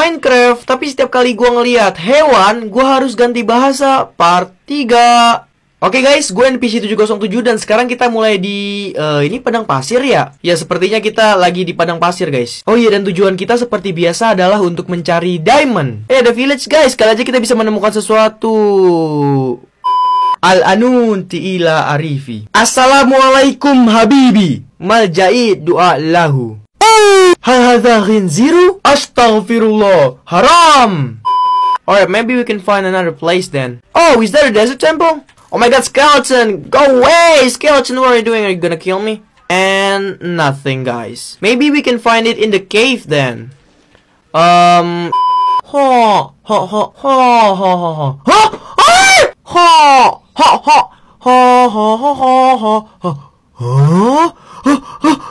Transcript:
Minecraft, tapi setiap kali gue ngeliat hewan, gue harus ganti bahasa part 3. Oke okay guys, gue NPC707 dan sekarang kita mulai di, uh, ini padang pasir ya? Ya, sepertinya kita lagi di padang pasir guys. Oh iya, dan tujuan kita seperti biasa adalah untuk mencari diamond. Eh, ada village guys, kali aja kita bisa menemukan sesuatu. Al-Anun Ti'ila Arifi Assalamualaikum Habibi Maljaid du'a Lahu هذا خنزير أستغفر الله حرام Alright, maybe we can find another place then. Oh, is that a desert temple? Oh my god, skeleton! Go away! Skeleton, what are you doing? Are you gonna kill me? And nothing, guys. Maybe we can find it in the cave then. Um... Ha! Ha! Ha! Ha! Ha! Ha! Ha! Ha! Ha! Ha! Ha! Ha! Ha! Ha! Ha! Ha! Ha!